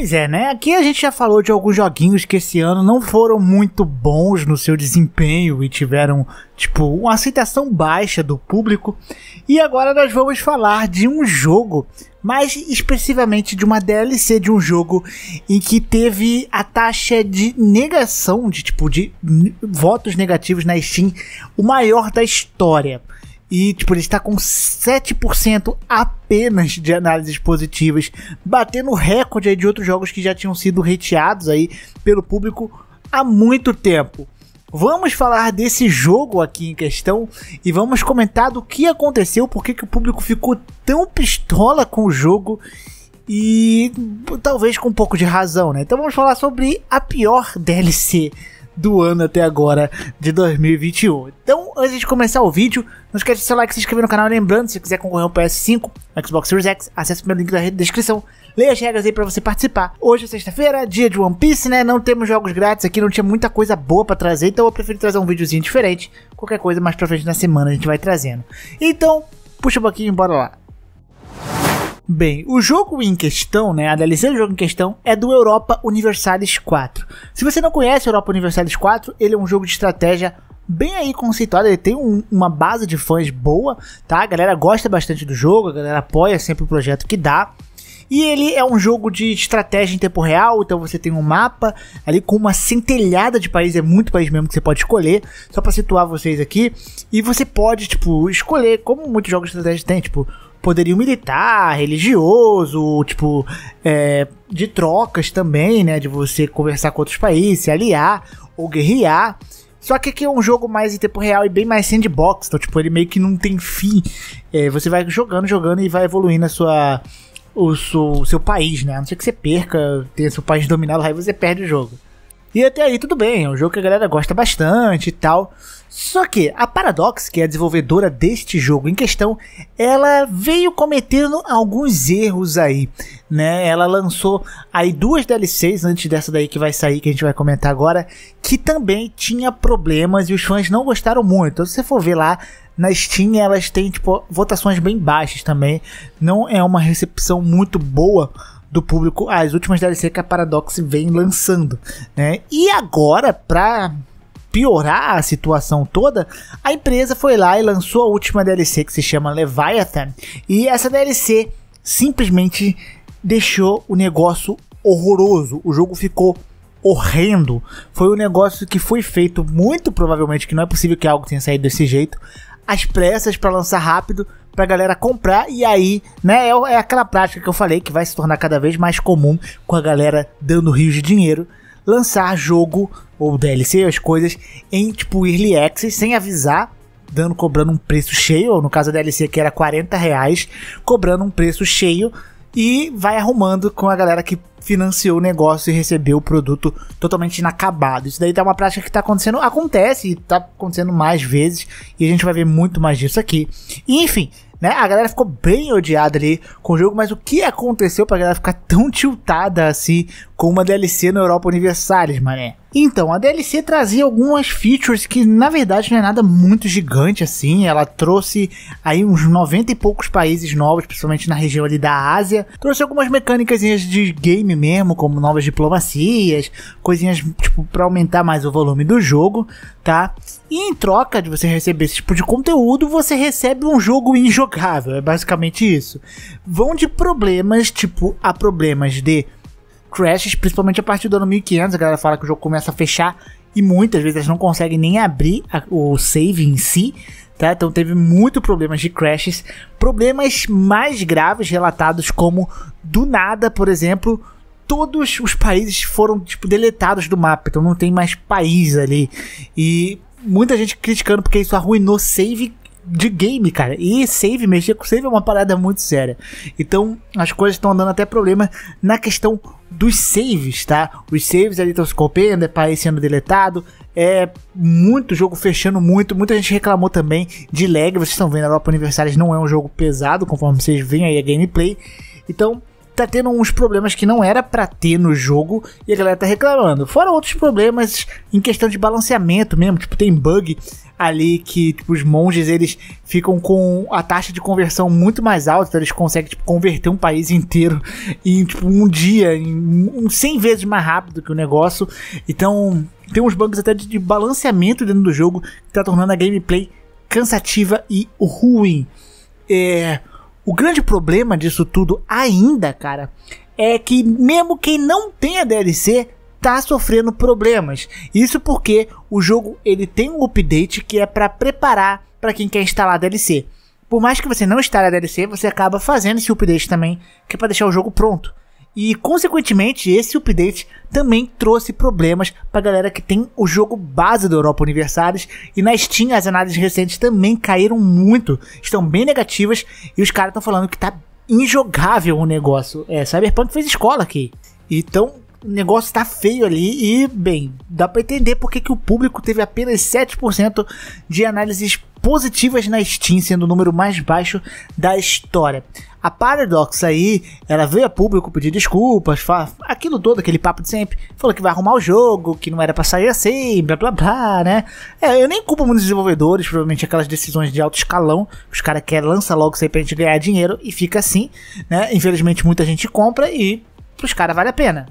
Pois é, né? Aqui a gente já falou de alguns joguinhos que esse ano não foram muito bons no seu desempenho e tiveram, tipo, uma aceitação baixa do público. E agora nós vamos falar de um jogo, mais especificamente de uma DLC de um jogo em que teve a taxa de negação de tipo de votos negativos na Steam o maior da história. E, tipo, ele está com 7% apenas de análises positivas, batendo o recorde aí de outros jogos que já tinham sido reteados aí pelo público há muito tempo. Vamos falar desse jogo aqui em questão e vamos comentar do que aconteceu, por que o público ficou tão pistola com o jogo e talvez com um pouco de razão, né? Então vamos falar sobre a pior DLC do ano até agora de 2021. Então, antes de começar o vídeo, não esquece de seu like, se inscrever no canal. Lembrando, se quiser concorrer ao PS5, Xbox Series X, acesse o primeiro link da descrição. Leia as regras aí pra você participar. Hoje é sexta-feira, dia de One Piece, né? Não temos jogos grátis aqui, não tinha muita coisa boa para trazer, então eu prefiro trazer um videozinho diferente. Qualquer coisa mais pra frente na semana a gente vai trazendo. Então, puxa um pouquinho e bora lá. Bem, o jogo em questão, né, a DLC do jogo em questão é do Europa Universalis 4. Se você não conhece Europa Universalis 4, ele é um jogo de estratégia bem aí conceituado, ele tem um, uma base de fãs boa, tá? A galera gosta bastante do jogo, a galera apoia sempre o projeto que dá. E ele é um jogo de estratégia em tempo real, então você tem um mapa ali com uma centelhada de países, é muito país mesmo que você pode escolher, só para situar vocês aqui. E você pode, tipo, escolher, como muitos jogos de estratégia tem, tipo, poderio militar, religioso, tipo, é, de trocas também, né? De você conversar com outros países, se aliar ou guerrear. Só que aqui é um jogo mais em tempo real e bem mais sandbox, então, tipo, ele meio que não tem fim. É, você vai jogando, jogando e vai evoluindo a sua o seu, seu país, né? A não ser que você perca, tenha seu país dominado, aí você perde o jogo. E até aí tudo bem, é um jogo que a galera gosta bastante e tal. Só que a Paradox, que é a desenvolvedora deste jogo em questão, ela veio cometendo alguns erros aí né? Ela lançou aí duas DLCs antes dessa daí que vai sair, que a gente vai comentar agora, que também tinha problemas e os fãs não gostaram muito. Então, se você for ver lá na Steam, elas têm tipo votações bem baixas também. Não é uma recepção muito boa do público as últimas DLC que a Paradox vem lançando, né? E agora, para piorar a situação toda, a empresa foi lá e lançou a última DLC que se chama Leviathan. E essa DLC simplesmente deixou o negócio horroroso. O jogo ficou horrendo. Foi um negócio que foi feito, muito provavelmente, que não é possível que algo tenha saído desse jeito, às pressas para lançar rápido, pra galera comprar. E aí, né, é, é aquela prática que eu falei que vai se tornar cada vez mais comum com a galera dando rios de dinheiro. Lançar jogo ou DLC, as coisas, em tipo early access, sem avisar, dando cobrando um preço cheio, ou no caso da DLC que era 40 reais, cobrando um preço cheio e vai arrumando com a galera que financiou o negócio e recebeu o produto totalmente inacabado. Isso daí tá uma prática que tá acontecendo, acontece e tá acontecendo mais vezes e a gente vai ver muito mais disso aqui. E, enfim, né, a galera ficou bem odiada ali com o jogo, mas o que aconteceu pra galera ficar tão tiltada assim com uma DLC no Europa Universalis, mané. Então, a DLC trazia algumas features que na verdade não é nada muito gigante assim. Ela trouxe aí uns 90 e poucos países novos, principalmente na região ali da Ásia. Trouxe algumas mecânicas de game mesmo, como novas diplomacias, coisinhas tipo para aumentar mais o volume do jogo, tá? E em troca de você receber esse tipo de conteúdo, você recebe um jogo injogável, é basicamente isso. Vão de problemas, tipo, a problemas de crashes, principalmente a partir do ano 1500. A galera fala que o jogo começa a fechar e muitas vezes não conseguem nem abrir a, o save em si. Tá? Então teve muito problemas de crashes, problemas mais graves relatados como do nada, por exemplo, todos os países foram tipo deletados do mapa, então não tem mais país ali. E muita gente criticando porque isso arruinou save de game, cara. E save, mexer com save é uma parada muito séria. Então, as coisas estão dando até problema na questão dos saves, tá? Os saves ali estão se copiando, é país sendo deletado, é muito jogo fechando muito. Muita gente reclamou também de lag. Vocês estão vendo, a Europa Universalis não é um jogo pesado, conforme vocês veem aí a gameplay. Então, tá tendo uns problemas que não era para ter no jogo e a galera tá reclamando. Fora outros problemas em questão de balanceamento mesmo, tipo, tem bug ali que tipo, os monges eles ficam com a taxa de conversão muito mais alta, então eles conseguem tipo, converter um país inteiro em tipo, um dia, em 100 vezes mais rápido que o negócio. Então, tem uns bugs até de, de balanceamento dentro do jogo que tá tornando a gameplay cansativa e ruim. É, o grande problema disso tudo ainda, cara, é que mesmo quem não tem a DLC tá sofrendo problemas. Isso porque o jogo ele tem um update que é para preparar para quem quer instalar a DLC. Por mais que você não instale a DLC, você acaba fazendo esse update também, que é para deixar o jogo pronto. E, consequentemente, esse update também trouxe problemas para galera que tem o jogo base do Europa Universalis. E na Steam, as análises recentes também caíram muito, estão bem negativas. E os caras estão falando que tá injogável o negócio. É, Cyberpunk fez escola aqui. Então, o negócio tá feio ali. E, bem, dá para entender porque que o público teve apenas 7% de análises positivas na Steam, sendo o número mais baixo da história. A Paradox aí, ela veio a público pedir desculpas, fala, aquilo todo, aquele papo de sempre. Falou que vai arrumar o jogo, que não era pra sair assim, blá blá blá, né? É, eu nem culpo muitos desenvolvedores, provavelmente aquelas decisões de alto escalão, os caras querem lançar logo isso aí pra gente ganhar dinheiro e fica assim, né? Infelizmente muita gente compra e pros caras vale a pena.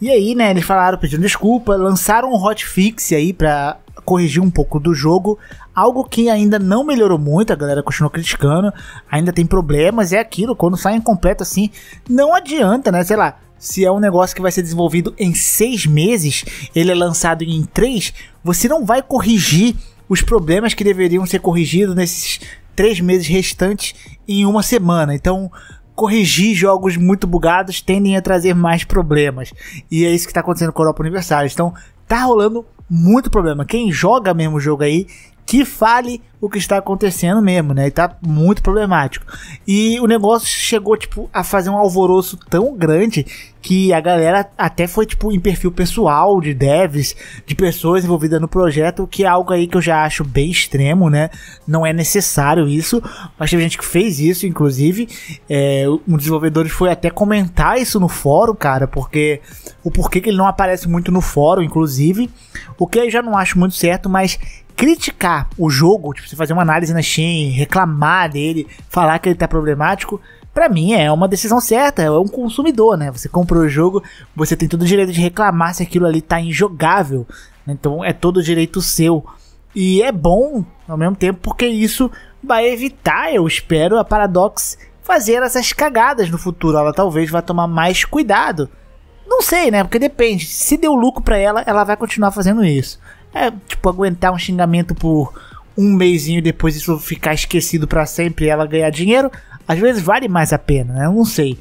E aí, né, eles falaram, pedindo desculpa, lançaram um hotfix aí pra corrigir um pouco do jogo, algo que ainda não melhorou muito, a galera continua criticando, ainda tem problemas, é aquilo, quando sai incompleto assim, não adianta, né? Sei lá, se é um negócio que vai ser desenvolvido em seis meses, ele é lançado em três, você não vai corrigir os problemas que deveriam ser corrigidos nesses três meses restantes em uma semana. Então, corrigir jogos muito bugados tendem a trazer mais problemas. E é isso que está acontecendo com a Europa Universalis. Então, tá rolando muito problema. Quem joga mesmo o jogo aí que fale o que está acontecendo mesmo, né? E tá muito problemático. E o negócio chegou, tipo, a fazer um alvoroço tão grande que a galera até foi, tipo, em perfil pessoal de devs, de pessoas envolvidas no projeto, que é algo aí que eu já acho bem extremo, né? Não é necessário isso, mas teve gente que fez isso, inclusive. É, um desenvolvedor foi até comentar isso no fórum, cara, porque o porquê que ele não aparece muito no fórum, inclusive. O que eu já não acho muito certo, mas criticar o jogo, tipo, você fazer uma análise na Steam, reclamar dele, falar que ele tá problemático, para mim é uma decisão certa, é um consumidor, né? Você comprou o jogo, você tem todo o direito de reclamar se aquilo ali tá injogável. Né? Então é todo o direito seu. E é bom ao mesmo tempo porque isso vai evitar, eu espero, a Paradox fazer essas cagadas no futuro. Ela talvez vá tomar mais cuidado. Não sei, né? Porque depende. Se deu lucro para ela, ela vai continuar fazendo isso. É, tipo, aguentar um xingamento por um mêsinho depois isso ficar esquecido para sempre e ela ganhar dinheiro, às vezes vale mais a pena, né? Eu não sei.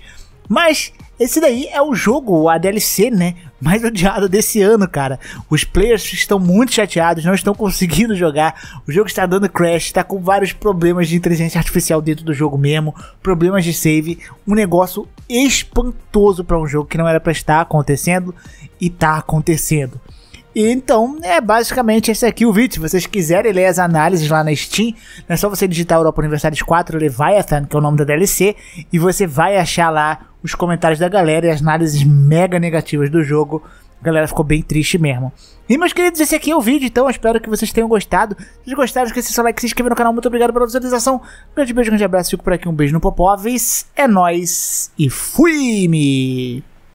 Mas esse daí é o jogo, a DLC, né? Mais odiado desse ano, cara. Os players estão muito chateados, não estão conseguindo jogar. O jogo está dando crash, está com vários problemas de inteligência artificial dentro do jogo mesmo, problemas de save, um negócio espantoso para um jogo que não era para estar acontecendo e tá acontecendo. E então é basicamente esse aqui o vídeo. Se vocês quiserem ler as análises lá na Steam, é só você digitar Europa Universalis 4 Leviathan, que é o nome da DLC, e você vai achar lá os comentários da galera e as análises mega negativas do jogo. A galera ficou bem triste mesmo. E meus queridos, esse aqui é o vídeo, então eu espero que vocês tenham gostado. Se gostaram, esqueça seu like, se inscrever no canal. Muito obrigado pela visualização. Um grande beijo, um grande abraço. Fico por aqui, um beijo no Popovis É nóis e fui-me!